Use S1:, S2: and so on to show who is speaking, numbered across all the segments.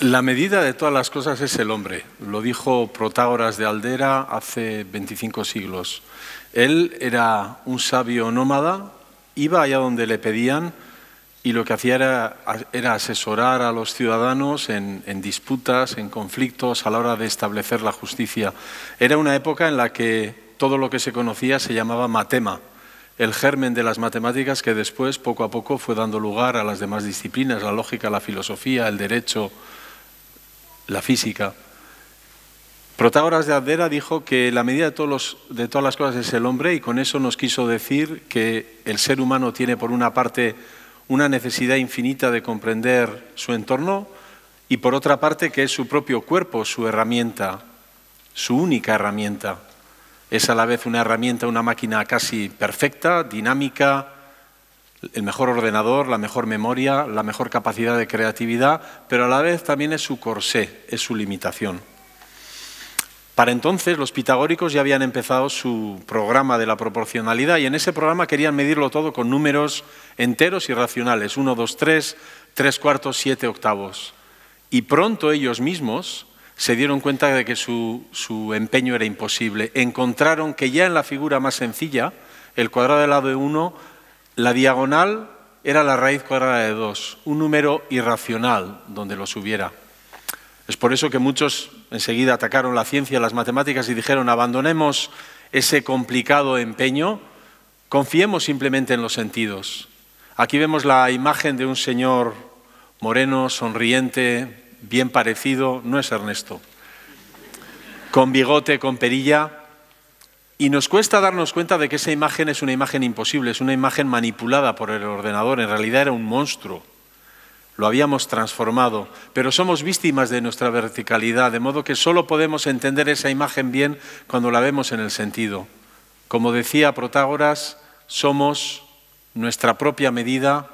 S1: La medida de todas las cosas es el hombre. Lo dijo Protágoras de Aldera hace 25 siglos. Él era un sabio nómada, iba allá donde le pedían y lo que hacía era, asesorar a los ciudadanos en, disputas, en conflictos, a la hora de establecer la justicia. Era una época en la que todo lo que se conocía se llamaba matema, el germen de las matemáticas que después, poco a poco, fue dando lugar a las demás disciplinas, la lógica, la filosofía, el derecho, la física. Protágoras de Abdera dijo que la medida de, de todas las cosas es el hombre y con eso nos quiso decir que el ser humano tiene por una parte una necesidad infinita de comprender su entorno y por otra parte que es su propio cuerpo su herramienta, su única herramienta. Es a la vez una herramienta, una máquina casi perfecta, dinámica, el mejor ordenador, la mejor memoria, la mejor capacidad de creatividad, pero a la vez también es su corsé, es su limitación. Para entonces los pitagóricos ya habían empezado su programa de la proporcionalidad y en ese programa querían medirlo todo con números enteros y racionales, 1, 2, 3, 3 cuartos, 7 octavos. Y pronto ellos mismos se dieron cuenta de que su, su empeño era imposible. Encontraron que ya en la figura más sencilla, el cuadrado del lado de 1 la diagonal era la raíz cuadrada de 2, un número irracional donde los hubiera. Es por eso que muchos enseguida atacaron la ciencia, las matemáticas y dijeron, abandonemos ese complicado empeño, confiemos simplemente en los sentidos. Aquí vemos la imagen de un señor moreno, sonriente, bien parecido, no es Ernesto, con bigote, con perilla, y nos cuesta darnos cuenta de que esa imagen es una imagen imposible, es una imagen manipulada por el ordenador, en realidad era un monstruo. Lo habíamos transformado, pero somos víctimas de nuestra verticalidad, de modo que solo podemos entender esa imagen bien cuando la vemos en el sentido. Como decía Protágoras, somos nuestra propia medida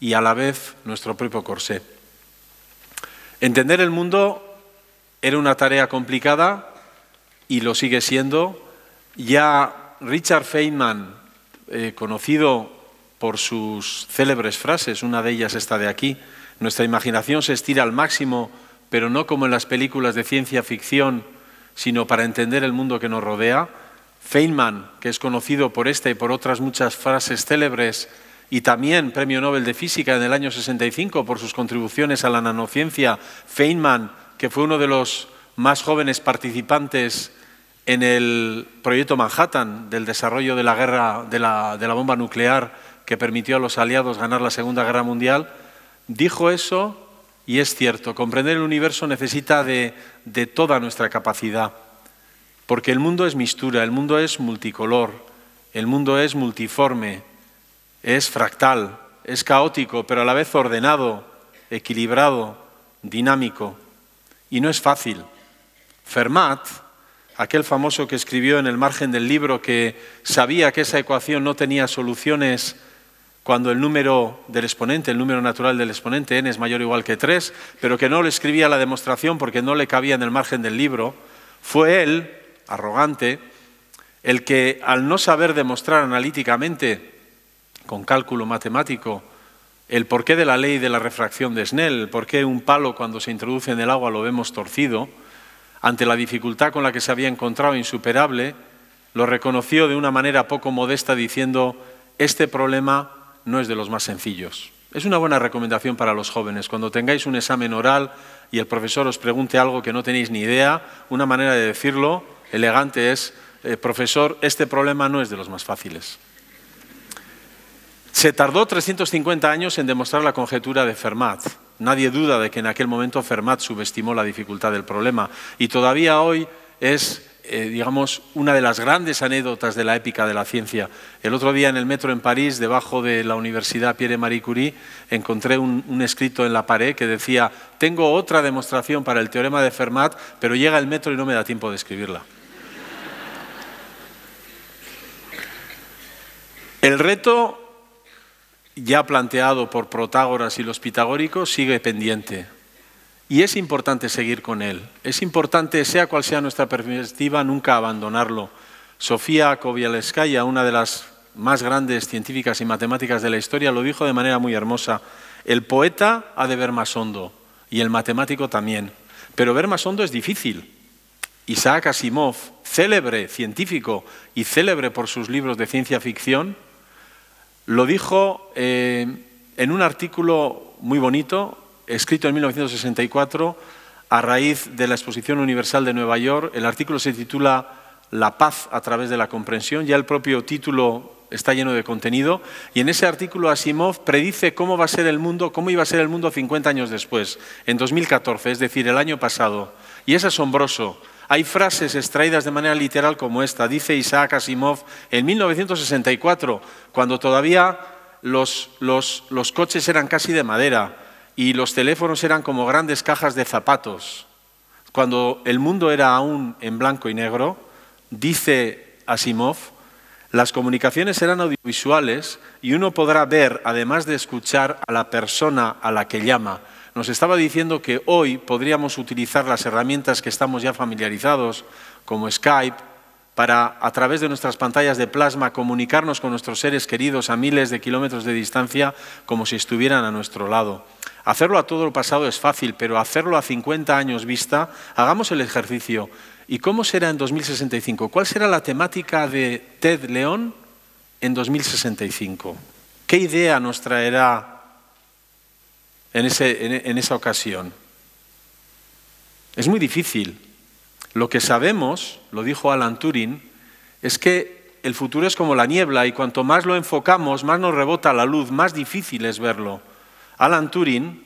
S1: y a la vez nuestro propio corsé. Entender el mundo era una tarea complicada y lo sigue siendo, ya Richard Feynman, eh, conocido por sus célebres frases, una de ellas está de aquí, nuestra imaginación se estira al máximo, pero no como en las películas de ciencia ficción, sino para entender el mundo que nos rodea. Feynman, que es conocido por esta y por otras muchas frases célebres, y también Premio Nobel de Física en el año 65 por sus contribuciones a la nanociencia. Feynman, que fue uno de los más jóvenes participantes en el proyecto Manhattan del desarrollo de la guerra de la, bomba nuclear que permitió a los aliados ganar la Segunda Guerra Mundial, dijo eso y es cierto, comprender el universo necesita de, de toda nuestra capacidad, porque el mundo es mistura, el mundo es multicolor, el mundo es multiforme, es fractal, es caótico, pero a la vez ordenado, equilibrado, dinámico. Y no es fácil. Fermat, aquel famoso que escribió en el margen del libro que sabía que esa ecuación no tenía soluciones cuando el número del exponente, el número natural del exponente n es mayor o igual que 3, pero que no le escribía la demostración porque no le cabía en el margen del libro, fue él, arrogante, el que al no saber demostrar analíticamente, con cálculo matemático, el porqué de la ley de la refracción de Snell, el porqué un palo cuando se introduce en el agua lo vemos torcido, ante la dificultad con la que se había encontrado insuperable, lo reconoció de una manera poco modesta diciendo, este problema no es de los más sencillos. Es una buena recomendación para los jóvenes. Cuando tengáis un examen oral y el profesor os pregunte algo que no tenéis ni idea, una manera de decirlo elegante es, eh, profesor, este problema no es de los más fáciles. Se tardó 350 años en demostrar la conjetura de Fermat, Nadie duda de que en aquel momento Fermat subestimó la dificultad del problema y todavía hoy es, eh, digamos, una de las grandes anécdotas de la épica de la ciencia. El otro día en el metro en París, debajo de la Universidad Pierre Marie Curie, encontré un, un escrito en la pared que decía, tengo otra demostración para el teorema de Fermat, pero llega el metro y no me da tiempo de escribirla. El reto ya planteado por Protágoras y los pitagóricos sigue pendiente. Y es importante seguir con él. Es importante, sea cual sea nuestra perspectiva, nunca abandonarlo. Sofía Kovalevskaya, una de las más grandes científicas y matemáticas de la historia, lo dijo de manera muy hermosa. El poeta ha de ver más hondo y el matemático también. Pero ver más hondo es difícil. Isaac Asimov, célebre científico y célebre por sus libros de ciencia ficción, lo dijo eh, en un artículo muy bonito, escrito en 1964, a raíz de la Exposición Universal de Nueva York. El artículo se titula La paz a través de la comprensión. Ya el propio título está lleno de contenido. Y en ese artículo Asimov predice cómo va a ser el mundo, cómo iba a ser el mundo 50 años después, en 2014, es decir, el año pasado. Y es asombroso hay frases extraídas de manera literal como esta. Dice Isaac Asimov en 1964, cuando todavía los, coches eran casi de madera y los teléfonos eran como grandes cajas de zapatos, cuando el mundo era aún en blanco y negro, dice Asimov, las comunicaciones eran audiovisuales y uno podrá ver, además de escuchar, a la persona a la que llama nos estaba diciendo que hoy podríamos utilizar las herramientas que estamos ya familiarizados, como Skype, para, a través de nuestras pantallas de plasma, comunicarnos con nuestros seres queridos a miles de kilómetros de distancia como si estuvieran a nuestro lado. Hacerlo a todo lo pasado es fácil, pero hacerlo a 50 años vista, hagamos el ejercicio. ¿Y cómo será en 2065? ¿Cuál será la temática de Ted León en 2065? ¿Qué idea nos traerá en, esa ocasión. Es muy difícil. Lo que sabemos, lo dijo Alan Turing, es que el futuro es como la niebla y cuanto más lo enfocamos, más nos rebota la luz, más difícil es verlo. Alan Turing,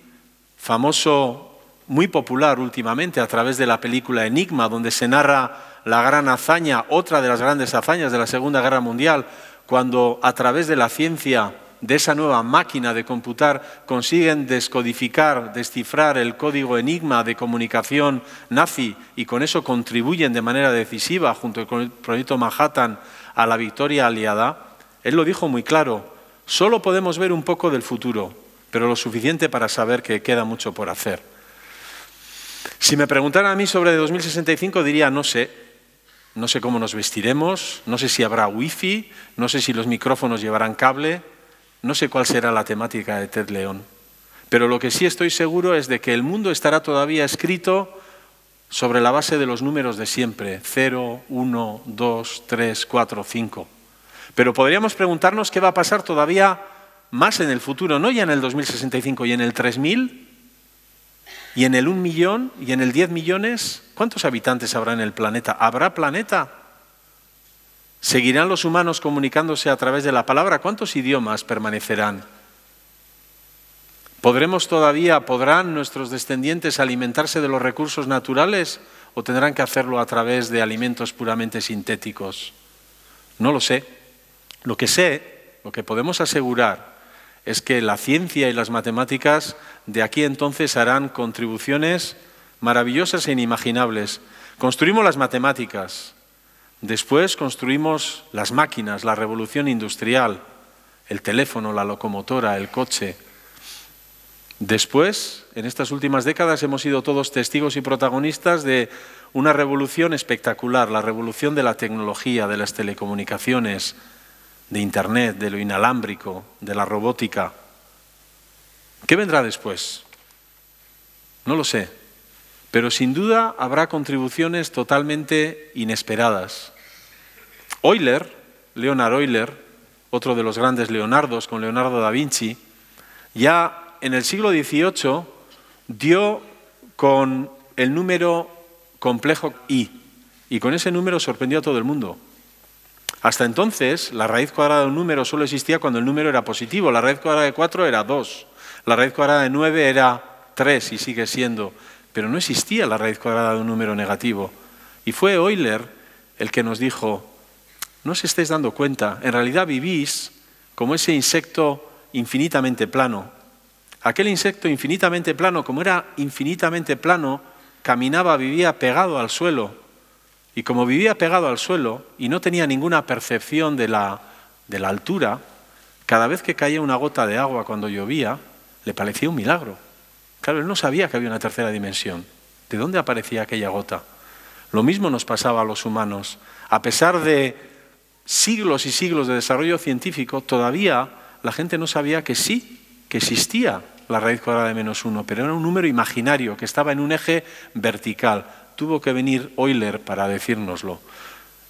S1: famoso, muy popular últimamente a través de la película Enigma, donde se narra la gran hazaña, otra de las grandes hazañas de la Segunda Guerra Mundial, cuando a través de la ciencia de esa nueva máquina de computar consiguen descodificar, descifrar el código enigma de comunicación nazi y con eso contribuyen de manera decisiva junto con el proyecto Manhattan a la victoria aliada, él lo dijo muy claro, solo podemos ver un poco del futuro, pero lo suficiente para saber que queda mucho por hacer. Si me preguntaran a mí sobre 2065 diría no sé, no sé cómo nos vestiremos, no sé si habrá wifi, no sé si los micrófonos llevarán cable, no sé cuál será la temática de Ted León, pero lo que sí estoy seguro es de que el mundo estará todavía escrito sobre la base de los números de siempre, 0, 1, 2, 3, 4, 5. Pero podríamos preguntarnos qué va a pasar todavía más en el futuro, no ya en el 2065 y en el 3000 y en el 1 millón y en el 10 millones. ¿Cuántos habitantes habrá en el planeta? ¿Habrá planeta? ¿Seguirán los humanos comunicándose a través de la palabra? ¿Cuántos idiomas permanecerán? ¿Podremos todavía, podrán nuestros descendientes alimentarse de los recursos naturales o tendrán que hacerlo a través de alimentos puramente sintéticos? No lo sé. Lo que sé, lo que podemos asegurar, es que la ciencia y las matemáticas de aquí entonces harán contribuciones maravillosas e inimaginables. Construimos las matemáticas, Después construimos las máquinas, la revolución industrial, el teléfono, la locomotora, el coche. Después, en estas últimas décadas, hemos sido todos testigos y protagonistas de una revolución espectacular, la revolución de la tecnología, de las telecomunicaciones, de Internet, de lo inalámbrico, de la robótica. ¿Qué vendrá después? No lo sé, pero sin duda habrá contribuciones totalmente inesperadas Euler, Leonard Euler, otro de los grandes Leonardos con Leonardo da Vinci, ya en el siglo XVIII dio con el número complejo i y con ese número sorprendió a todo el mundo. Hasta entonces, la raíz cuadrada de un número solo existía cuando el número era positivo. La raíz cuadrada de 4 era 2, la raíz cuadrada de 9 era 3 y sigue siendo, pero no existía la raíz cuadrada de un número negativo. Y fue Euler el que nos dijo, no os estáis dando cuenta, en realidad vivís como ese insecto infinitamente plano. Aquel insecto infinitamente plano, como era infinitamente plano, caminaba, vivía pegado al suelo. Y como vivía pegado al suelo y no tenía ninguna percepción de la, de la altura, cada vez que caía una gota de agua cuando llovía, le parecía un milagro. Claro, él no sabía que había una tercera dimensión. ¿De dónde aparecía aquella gota? Lo mismo nos pasaba a los humanos. A pesar de siglos y siglos de desarrollo científico, todavía la gente no sabía que sí, que existía la raíz cuadrada de menos uno, pero era un número imaginario que estaba en un eje vertical. Tuvo que venir Euler para decírnoslo.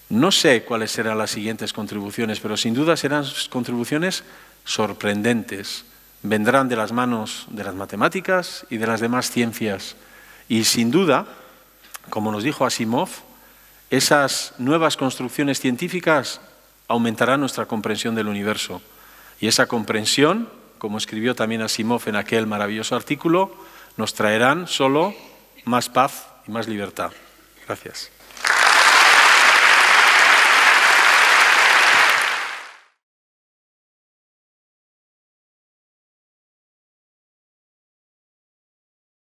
S1: No sé cuáles serán las siguientes contribuciones, pero sin duda serán contribuciones sorprendentes. Vendrán de las manos de las matemáticas y de las demás ciencias. Y sin duda, como nos dijo Asimov, esas nuevas construcciones científicas aumentarán nuestra comprensión del universo. Y esa comprensión, como escribió también Asimov en aquel maravilloso artículo, nos traerán solo más paz y más libertad. Gracias.